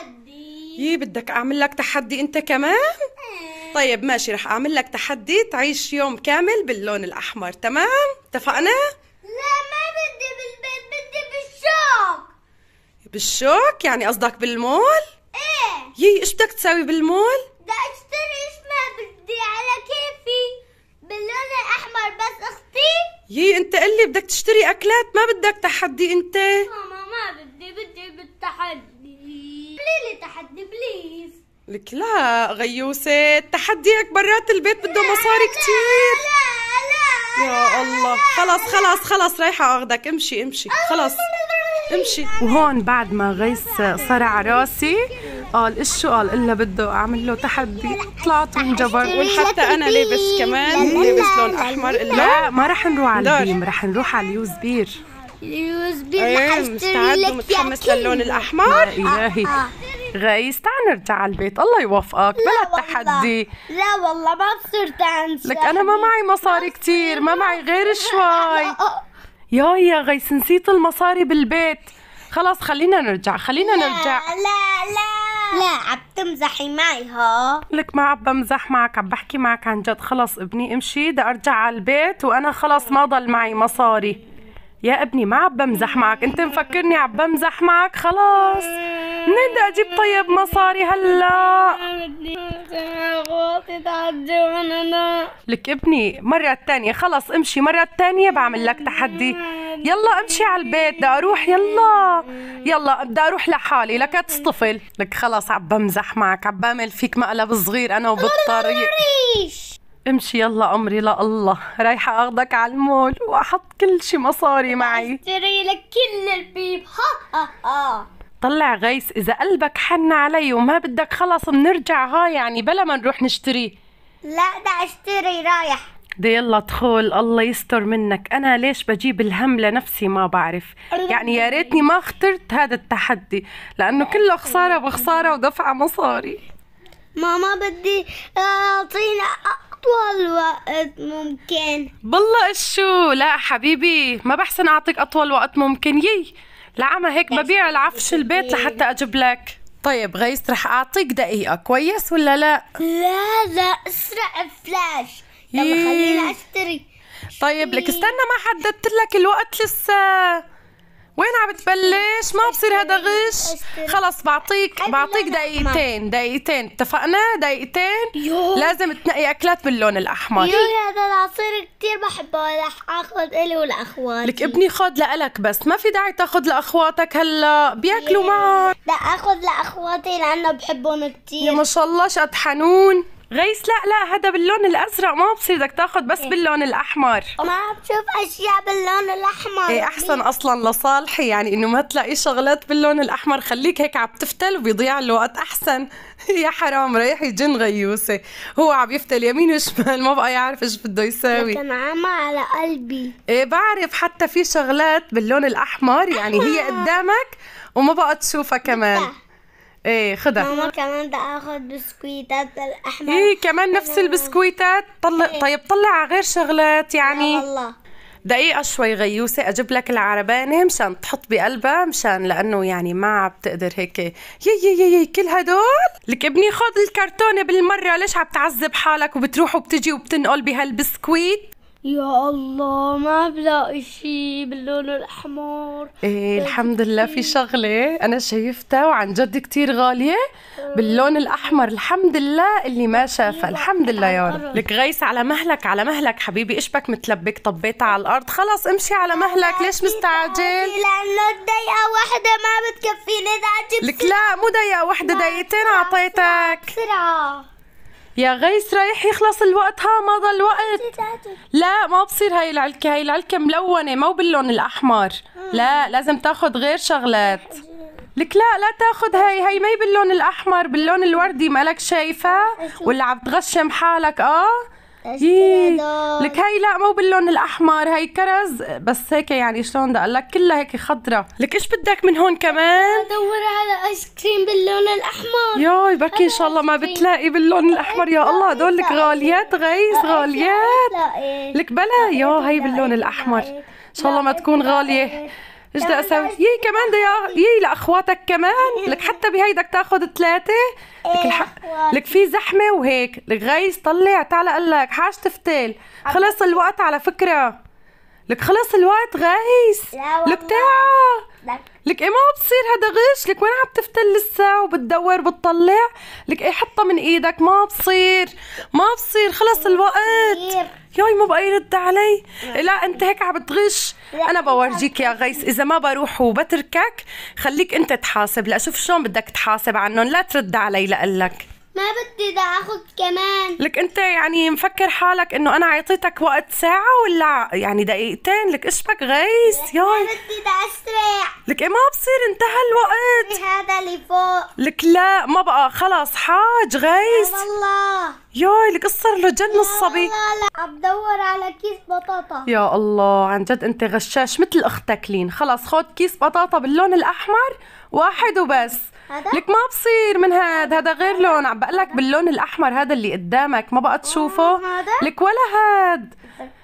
تحدي يي إيه، بدك اعمل لك تحدي انت كمان إيه. طيب ماشي رح اعمل لك تحدي تعيش يوم كامل باللون الاحمر تمام اتفقنا لا ما بدي بالبيت بدي بالشوك بالشوك يعني قصدك بالمول ايه يي ايش بدك تساوي بالمول بدي اشتري ايش ما بدي على كيفي باللون الاحمر بس اختي يي انت قلي بدك تشتري اكلات ما بدك تحدي انت ماما ما بدي بدي بالتحدي لي تحدي بليز لك لا غيوسة تحديك برات البيت بده مصاري كثير لا لا يا الله خلص خلص خلص رايحة اخذك امشي امشي خلص امشي وهون بعد ما غيس صرع راسي قال ايش قال الا بده اعمل له تحدي طلعت وانجبر وحتى انا لابس كمان لابس لون احمر لا ما رح نروح على البيم رح نروح على اليوز بير اليوز بير مستعد ومتحمس للون الاحمر يا الهي غايز تعال نرجع على البيت الله يوفقك بلا تحدي لا والله ما صرت انسى لك انا ما معي مصاري كثير ما معي غير شوي يا يا غيس نسيت المصاري بالبيت خلاص خلينا نرجع خلينا لا نرجع لا لا لا عم تمزحي معي ها لك ما عم بمزح معك عم بحكي معك عن جد خلص ابني امشي بدي ارجع على البيت وانا خلص ما ضل معي مصاري يا ابني ما عم بمزح معك انت مفكرني عم بمزح معك خلاص ندى اجيب طيب مصاري هلا لك ابني مرة تانية خلص امشي مرة تانية بعمل لك تحدي يلا امشي على البيت بدي اروح يلا يلا بدي اروح لحالي لك تصطفل لك خلص عم بمزح معك عم بعمل فيك مقلب صغير انا وبالطريق امشي يلا امري لا الله رايحه اخذك على المول واحط كل شي مصاري معي اشتري لك كل البيب ها ها ها طلع غيث اذا قلبك حن علي وما بدك خلص بنرجع ها يعني بلا ما نروح نشتري لا ده اشتري رايح دي يلا دخول الله يستر منك انا ليش بجيب الهم لنفسي ما بعرف أيوة. يعني يا ريتني ما اخترت هذا التحدي لانه كله خساره بخساره ودفع مصاري ماما بدي اعطينا اطول وقت ممكن بالله شو لا حبيبي ما بحسن اعطيك اطول وقت ممكن يي لعما هيك ببيع العفش البيت لحتى اجيب لك طيب غيث رح اعطيك دقيقة كويس ولا لا؟ لا لا اسرق فلاش يلا خليني إيه. اشتري طيب لك إيه. استنى ما حددت لك الوقت لسه وين عم تبلش؟ ما بصير هذا غش خلص بعطيك بعطيك دقيقتين دقيقتين اتفقنا دقيقتين لازم تنقي اكلات باللون الاحمر يو هذا العصير كثير بحبه رح اخذ الي والاخوات لك ابني خذ لك بس ما في داعي تاخذ لاخواتك هلا بياكلوا معك لا اخذ لاخواتي لانه بحبهم كثير يا ما شاء الله شقد حنون غيس لا لا هذا باللون الازرق ما بصير بدك تاخذ بس إيه. باللون الاحمر ما بشوف اشياء باللون الاحمر ايه احسن اصلا لصالحي يعني انه ما تلاقي شغلات باللون الاحمر خليك هيك عم تفتل وبيضيع الوقت احسن يا حرام ريحي جن غيوسه هو عم يفتل يمين وشمال ما بقى يعرف ايش بده يساوي لكن عمى على قلبي ايه بعرف حتى في شغلات باللون الاحمر يعني هي قدامك وما بقى تشوفها كمان ايه خدها ماما كمان بدي اخذ بسكويتات الاحمر ايه كمان نفس البسكويتات طلع إيه. طيب طلع غير شغلات يعني والله دقيقة شوي غيوسة أجيب لك العربانة مشان تحط بقلبها مشان لأنه يعني ما عم هيك يي يي يي كل هدول لك ابني خذ الكرتونة بالمرة ليش عم تعذب حالك وبتروح وبتجي وبتنقل بهالبسكويت يا الله ما بلاقي شيء باللون الاحمر ايه الحمد لله في شغله انا شايفتها وعن جد كثير غاليه باللون الاحمر الحمد لله اللي ما شافها أيوة، الحمد لله يا رب لك غيس على مهلك على مهلك حبيبي اشبك متلبك طبيتها على الارض خلص امشي على مهلك ليش مستعجل لانه دقيقه واحده ما بتكفيني اذا لك لا مو دقيقه واحده دقيقتين اعطيتك بسرعه يا غيث رايح يخلص الوقت ها ما ضل وقت لا ما بصير هاي العلكه هاي العلكه ملونه مو باللون الاحمر آه. لا لازم تاخذ غير شغلات لك لا لا تاخذ هاي هاي ما باللون الاحمر باللون الوردي مالك شايفه ولا عم تغشم حالك اه لك هي لا مو باللون الاحمر هي كرز بس هيك يعني شلون بدي اقول لك كلها هيك خضرة لك ايش بدك من هون كمان بدور على ايس كريم باللون الاحمر ياي بركي ان شاء الله ما بتلاقي باللون الاحمر يا الله هدول لك غاليات غيث غاليات لك بلا يا هي باللون الاحمر ان شاء الله ما تكون غالية ايش يعني بدي اسوي؟ يي كمان بدي يي لاخواتك كمان لك حتى بهيدك تاخذ ثلاثه لك إيه، الح... لك في زحمه وهيك لك غيث طلع تعال قال لك حاج تفتل خلص الوقت على فكره لك خلص الوقت غيس لك تعا لك ايه ما بصير هذا غش لك وين عم تفتل لسه وبتدور بتطلع لك ايه حطها من ايدك ما بصير ما بصير خلص الوقت ياي ما بقى يرد علي لا انت هيك عم بتغش انا بورجيك يا غيث اذا ما بروح وبتركك خليك انت تحاسب لاشوف شلون بدك تحاسب عنهم لا ترد علي لقلك ما بدي اخذ كمان لك انت يعني مفكر حالك انه انا عطيتك وقت ساعه ولا يعني دقيقتين لك اشبك غيث ياي ما بدي اسرع لك ايه ما بصير انتهى الوقت هذا اللي فوق لك لا ما بقى خلص حاج غيث والله ياي لك قصر له جن الصبي لا لا عم بدور على كيس بطاطا يا الله عن جد انت غشاش مثل اختك لين خلص خد كيس بطاطا باللون الاحمر واحد وبس هذا؟ لك ما بصير من هاد هذا غير لون عم بقلك باللون الاحمر هذا اللي قدامك ما بقى آه، تشوفه لك ولا هاد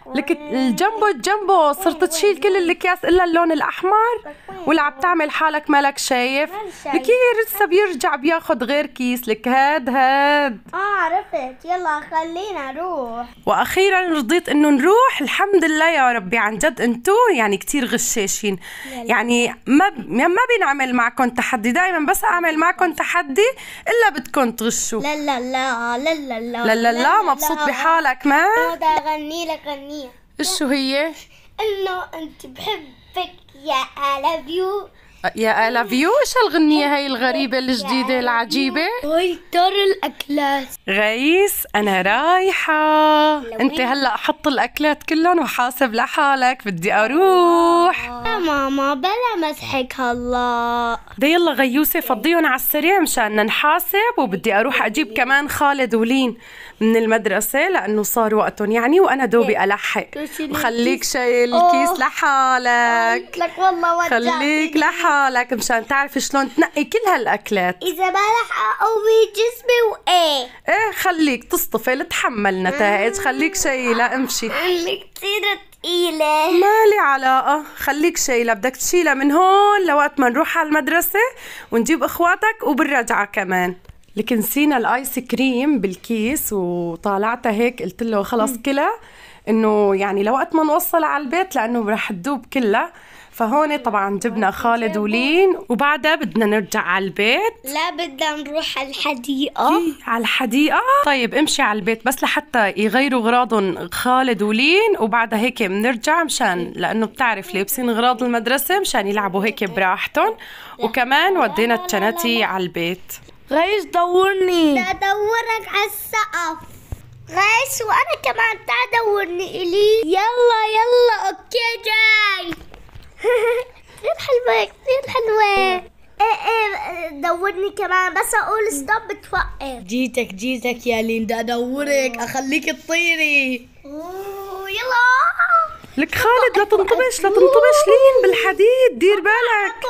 لك الجمبو الجمبو صرت تشيل كل الاكياس الا اللون الاحمر ولا عم تعمل حالك مالك شايف لك هي لسه بيرجع بياخذ غير كيس لك هاد هاد اه عرفت يلا خلينا نروح واخيرا رضيت انه نروح الحمد لله يا ربي عن جد انتو يعني كثير غشاشين يعني ما ما بنعمل معكم تحدي دائما بس اعمل معكم تحدي الا بدكم تغشوا لا لا لا لا لا لا لا لا مبسوط بحالك ما بدي اغني لك غني شو هي؟ انه انت بحبك يا I love you يا الا فيو اش الغنيه هاي الغريبه الجديده العجيبه غير الاكلات غيس انا رايحه انت هلا حط الاكلات كلهم وحاسب لحالك بدي اروح يا ماما بلا مسحك هلا ده يلا غيوسه فضيهم على السريع مشان نحاسب وبدي اروح اجيب كمان خالد ولين من المدرسه لانه صار وقتهم يعني وانا دوبي إيه. الحق وخليك شايل الكيس لحالك خليك لحالك حالك مشان تعرفي شلون تنقي كل هالاكلات اذا بلح اقوي جسمي وايه ايه خليك تصطفي لتحمل نتائج خليك شايله امشي كثير ثقيلة مالي علاقة خليك شايلة بدك تشيلها من هون لوقت ما نروح على المدرسة ونجيب اخواتك وبالرجعة كمان لكن نسينا الايس كريم بالكيس وطالعتها هيك قلت له خلص كلها انه يعني لوقت ما نوصل على البيت لانه رح تدوب كلها فهون طبعا جبنا خالد ولين وبعدها بدنا نرجع على البيت لا بدنا نروح على الحديقة إيه، على الحديقة طيب امشي على البيت بس لحتى يغيروا غراضهم خالد ولين وبعدها هيك بنرجع مشان لأنه بتعرف لابسين غراض المدرسة مشان يلعبوا هيك براحتهم وكمان ودينا تشنتي على البيت غيث دورني بدورك على السقف غيث وأنا كمان تعال دورني إلي يلا يلا أوكي جاي كثير حلوة كثير حلوة ايه ايه دورني كمان بس اقول ستوب بتوقف جيتك جيتك يا ليندا ادورك اخليك تطيري يلا لك خالد لا تنطبش لا تنطبش لين بالحديد دير بالك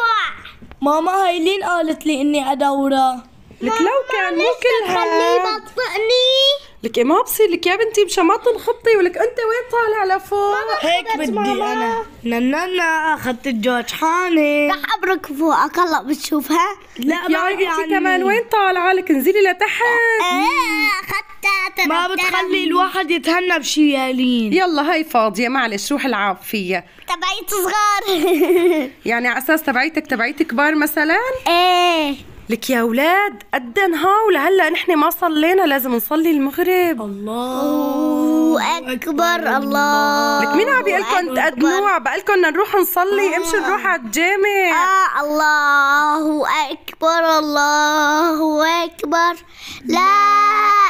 ماما هاي لين قالت لي اني ادورها لك لو كان مو كلها خليه بطئني لك إيه ما بصير لك يا بنتي مشان ما تنخبطي ولك أنت وين طالع لفوق هيك بدي أنا نننا أخذت حاني رح أبرك فوقك هلا بتشوفها لا يا بنتي كمان وين طالعة لك انزلي لتحت إيه أخذتها ما بتخلي الواحد يتهنى بشي يا لين يلا هاي فاضية معلش روح العب فيها تبعيت صغار يعني على أساس تبعيتك تبعيت كبار مثلا؟ إيه لك يا اولاد ها ولهلا نحن ما صلينا لازم نصلي المغرب الله اكبر الله لك مين عم بيقول لكم تقدموا عم بقول لكم نروح نصلي امشوا نروح على الجامع اه الله اكبر الله اكبر لا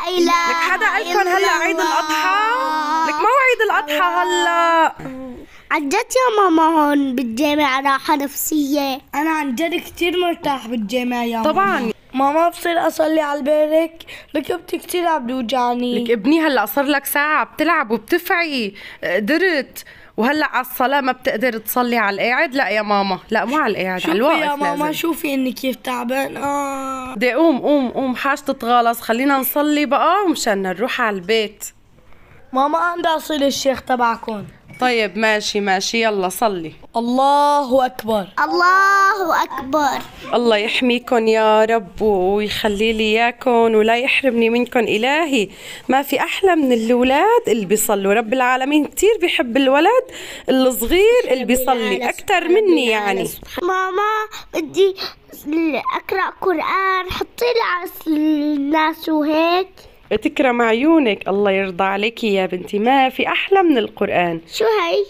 اله لك حدا قال لكم هلا عيد الاضحى لك ما هو عيد الاضحى هلا عن جد يا ماما هون بالجامعة راحة نفسية أنا عن جد كتير مرتاح بالجامعة يا ماما طبعا ماما بصير اصلي على البرك ركبتي كثير عم بيوجعني لك ابني هلا صار لك ساعة عم تلعب وبتفعي قدرت أه، وهلا على الصلاة ما بتقدر تصلي على القاعد لا يا ماما لا مو على القاعد على الواقف يا ماما لازم. شوفي اني كيف تعبان اه بدي قوم قوم قوم حاج تتغلص خلينا نصلي بقى ومشان نروح على البيت ماما عندي اصيل الشيخ تبعكم طيب ماشي ماشي يلا صلي الله أكبر الله أكبر الله يحميكم يا رب ويخلي لي إياكم ولا يحرمني منكم إلهي ما في أحلى من الأولاد اللي بيصلوا رب العالمين كثير بيحب الولد الصغير اللي بيصلي أكثر مني يعني ماما بدي أقرأ قرآن حطي لي على الناس وهيك تكرم عيونك الله يرضى عليك يا بنتي ما في أحلى من القرآن شو هاي؟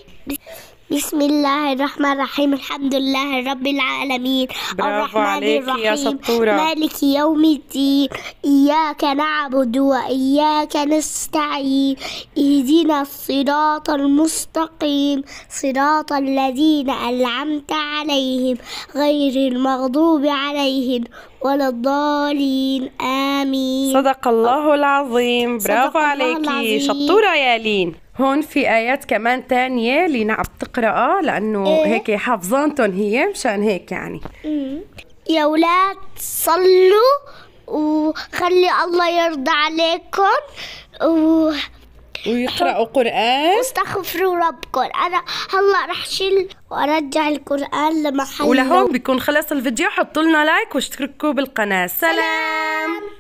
بسم الله الرحمن الرحيم الحمد لله رب العالمين برافو الرحمن عليك الرحيم يا سطورة. مالك يوم الدين إياك نعبد وإياك نستعين اهدنا الصراط المستقيم صراط الذين أنعمت عليهم غير المغضوب عليهم ولا الضالين آمين صدق الله العظيم برافو عليكي شطورة يا لين هون في ايات كمان تانية لينا عم تقراها لانه إيه؟ هيك حافظانتهم هي مشان هيك يعني يا ولاد صلوا وخلي الله يرضى عليكم و ويقرأوا قرآن واستغفروا ربكم أنا هلا رح شيل وأرجع القرآن لمحله ولهون بيكون خلص الفيديو حطوا لنا لايك واشتركوا بالقناة سلام